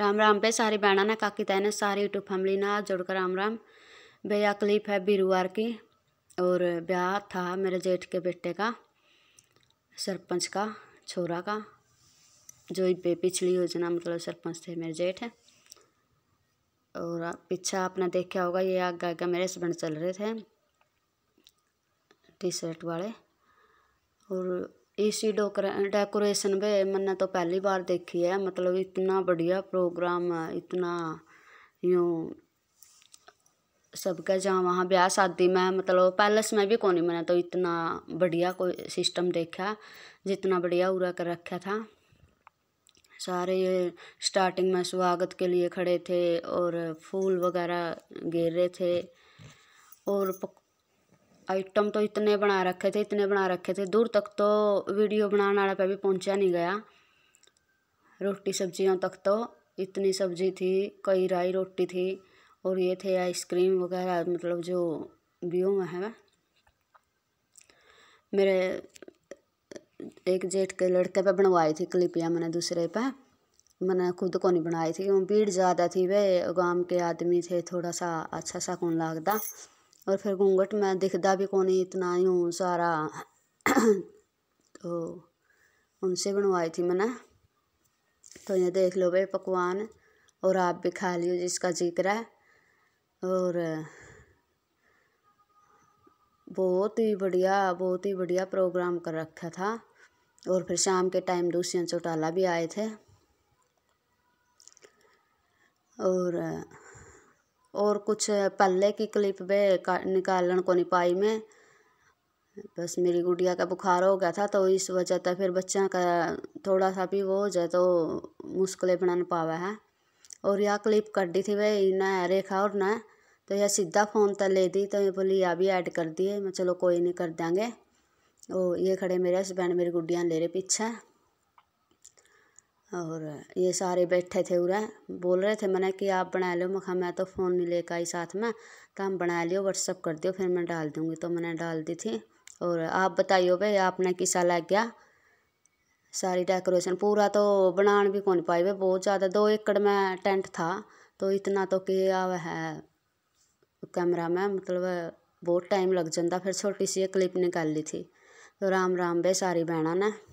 राम राम पे सारी बहना ने काकी ने सारी यूट्यूब फैमिली ने हाथ राम राम बे क्लिप है बीरुवार की और ब्याह था मेरे जेठ के बेटे का सरपंच का छोरा का जो पिछली योजना मतलब सरपंच थे मेरे जेठ है और पीछा आपने देखा होगा ये आग आगे मेरे हस्बैंड चल रहे थे टी शर्ट वाले और इसी डेकोरेशन पे मैंने तो पहली बार देखी है मतलब इतना बढ़िया प्रोग्राम इतना यूँ सबके जहाँ वहाँ ब्याह शादी में मतलब पैलेस में भी कोनी मैंने तो इतना बढ़िया कोई सिस्टम देखा जितना बढ़िया उरा कर रखा था सारे ये स्टार्टिंग में स्वागत के लिए खड़े थे और फूल वगैरह गिर रहे थे और आइटम तो इतने बना रखे थे इतने बना रखे थे दूर तक तो वीडियो बनाने वाले पे भी पहुंचा नहीं गया रोटी सब्जियों तक तो इतनी सब्जी थी कई राई रोटी थी और ये थे आइसक्रीम वगैरह मतलब जो व्यू में है मेरे एक जेठ के लड़के पे बनवाई थी क्लिपियाँ मैंने दूसरे पे मैंने खुद को नहीं बनाई थी क्यों भीड़ ज़्यादा थी वे गांव के आदमी थे थोड़ा सा अच्छा सा कौन लगता और फिर घूंघट में दिखदा कौन कोनी इतना यूँ सारा तो उनसे बनवाई थी मैंने तो ये देख लो भाई पकवान और आप भी खा लियो जिसका जिक्र है और बहुत ही बढ़िया बहुत ही बढ़िया प्रोग्राम कर रखा था और फिर शाम के टाइम दूसरे चौटाला भी आए थे और और कुछ पल्ले की क्लिप वे निकालन को नहीं पाई मैं बस मेरी गुड़िया का बुखार हो गया था तो इस वजह से फिर बच्चा का थोड़ा सा भी वो हो जाए तो मुश्किलें बना पावे है और यह क्लिप कटी थी भाई ना रेखा और न तो यह सीधा फ़ोन तक ले दी तो मैं बोली यह भी ऐड कर दिए मैं चलो कोई नहीं कर देंगे और ये खड़े मेरे हस्बैंड मेरी गुड़िया ले रहे पीछे और ये सारे बैठे थे उरे बोल रहे थे मैंने कि आप बना लो मैं मैं तो फ़ोन नहीं लेकर आई साथ में तो हम बना लियो व्हाट्सअप कर दियो फिर मैं डाल दूँगी तो मैंने डाल दी थी और आप बताइयो भाई आपने किसा लग गया सारी डेकोरेशन पूरा तो बना भी कौन पाई भाई बहुत ज़्यादा दो एकड़ में टेंट था तो इतना तो कि वह है कैमरा में मतलब बहुत टाइम लग जाता फिर छोटी सी क्लिप निकाल ली थी तो राम राम बे सारी बहना ने